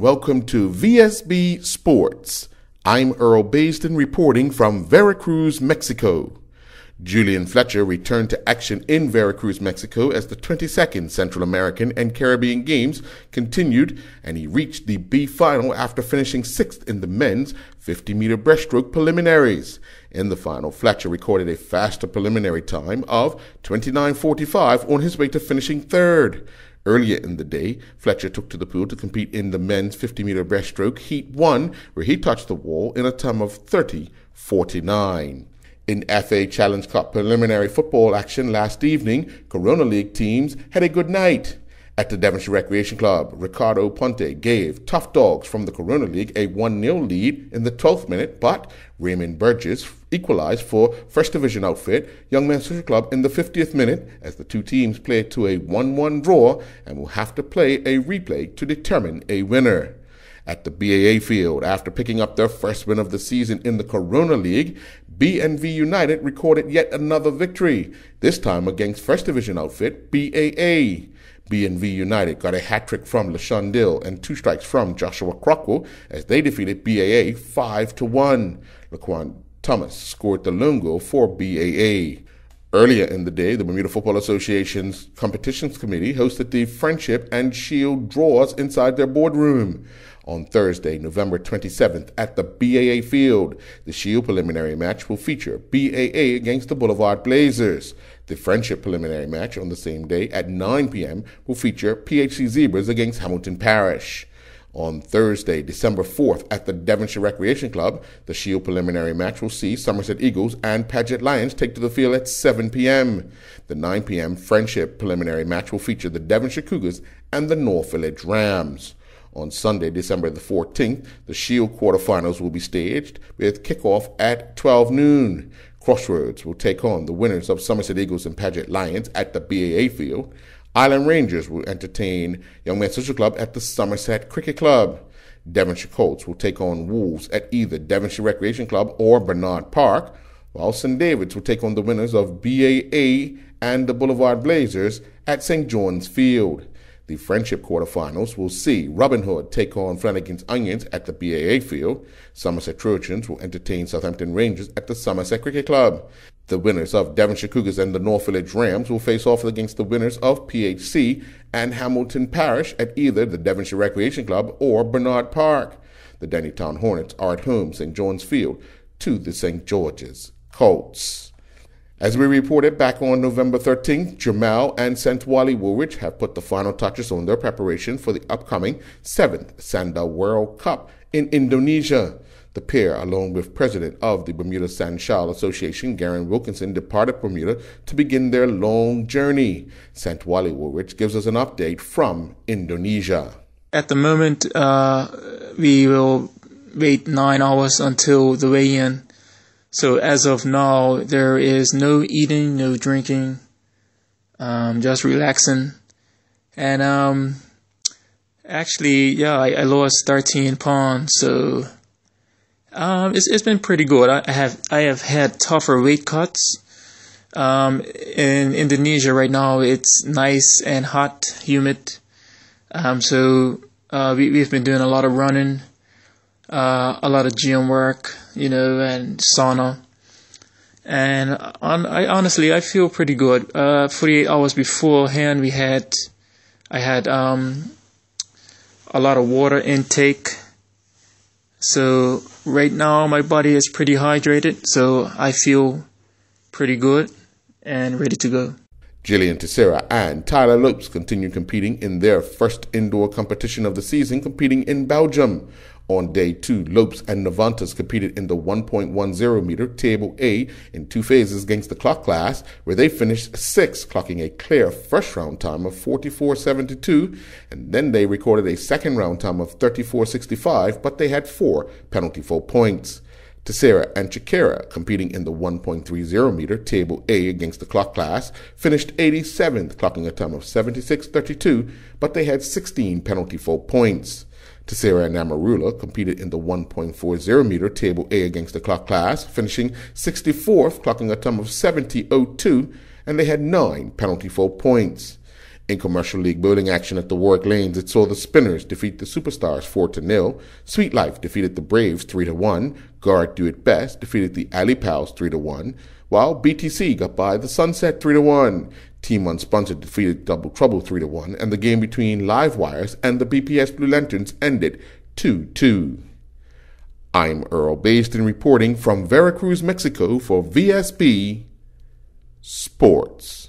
Welcome to VSB Sports. I'm Earl Basden reporting from Veracruz, Mexico. Julian Fletcher returned to action in Veracruz, Mexico as the 22nd Central American and Caribbean Games continued, and he reached the B final after finishing sixth in the men's 50 meter breaststroke preliminaries. In the final, Fletcher recorded a faster preliminary time of 29.45 on his way to finishing third. Earlier in the day, Fletcher took to the pool to compete in the men's 50 meter breaststroke heat 1, where he touched the wall in a time of 30:49. In FA Challenge Cup preliminary football action last evening, Corona League teams had a good night. At the Devonshire Recreation Club, Ricardo Ponte gave Tough Dogs from the Corona League a 1 0 lead in the 12th minute, but Raymond Burgess equalized for First Division outfit Young Men's Social Club in the 50th minute as the two teams played to a 1 1 draw and will have to play a replay to determine a winner at the BAA field. After picking up their first win of the season in the Corona League, BNV United recorded yet another victory, this time against First Division outfit BAA. B&V United got a hat trick from LaShawn Dill and two strikes from Joshua Crockwell as they defeated BAA 5 to 1. Laquan Thomas scored the lungo for BAA. Earlier in the day, the Bermuda Football Association's Competitions Committee hosted the Friendship and Shield draws inside their boardroom. On Thursday, November 27th, at the BAA Field, the Shield preliminary match will feature BAA against the Boulevard Blazers. The Friendship preliminary match on the same day at 9 p.m. will feature PHC Zebras against Hamilton Parish on Thursday, December 4th, at the Devonshire Recreation Club. The Shield preliminary match will see Somerset Eagles and Paget Lions take to the field at 7 p.m. The 9 p.m. Friendship preliminary match will feature the Devonshire Cougars and the North Village Rams. On Sunday, December the 14th, the Shield quarterfinals will be staged with kickoff at 12 noon. Crossroads will take on the winners of Somerset Eagles and Paget Lions at the BAA Field. Island Rangers will entertain Young Men's Social Club at the Somerset Cricket Club. Devonshire Colts will take on Wolves at either Devonshire Recreation Club or Bernard Park, while St. David's will take on the winners of BAA and the Boulevard Blazers at St. John's Field. The Friendship quarterfinals will see Robin Hood take on Flanagan's Onions at the BAA Field. Somerset Trojans will entertain Southampton Rangers at the Somerset Cricket Club. The winners of Devonshire Cougars and the North Village Rams will face off against the winners of PHC and Hamilton Parish at either the Devonshire Recreation Club or Bernard Park. The Dennytown Hornets are at home St. John's Field to the St. George's Colts. As we reported back on November 13, Jamal and Santwali Woolrich have put the final touches on their preparation for the upcoming seventh Sanda World Cup in Indonesia. The pair, along with president of the Bermuda Sanchal Association, Garen Wilkinson, departed Bermuda to begin their long journey. Santwali Woolrich gives us an update from Indonesia. At the moment, uh, we will wait nine hours until the weigh-in so as of now, there is no eating, no drinking, um, just relaxing. And um, actually, yeah, I, I, lost 13 pounds, so um, it's, it's been pretty good. I, I have I have had tougher weight cuts. Um, in Indonesia right now, it's nice and hot, humid. Um, so uh, we, we've been doing a lot of running uh, a lot of gym work, you know, and sauna. And on, I honestly, I feel pretty good. Uh, 48 hours beforehand, we had, I had um, a lot of water intake. So right now, my body is pretty hydrated, so I feel pretty good and ready to go. Jillian Tissera and Tyler Lopes continue competing in their first indoor competition of the season, competing in Belgium. On day two, Lopes and Navantas competed in the 1.10 meter Table A in two phases against the clock class, where they finished sixth, clocking a clear first round time of 44.72, and then they recorded a second round time of 34.65, but they had four penalty full points. Tessera and Chikera, competing in the 1.30 meter Table A against the clock class, finished 87th, clocking a time of 76.32, but they had 16 penalty full points. Tessera Amarula competed in the 1.40 meter Table A against the clock class, finishing 64th, clocking a time of 70.02, and they had nine penalty four points. In commercial league building action at the Warwick Lanes, it saw the Spinners defeat the Superstars 4 to 0. Sweet Life defeated the Braves 3 to 1. Guard Do It Best defeated the Alley Pals 3 to 1. While BTC got by the Sunset 3 to 1. Team One sponsored defeated Double Trouble 3 to 1, and the game between Live Wires and the BPS Blue Lanterns ended 2 2. I'm Earl Basden reporting from Veracruz, Mexico for VSB Sports.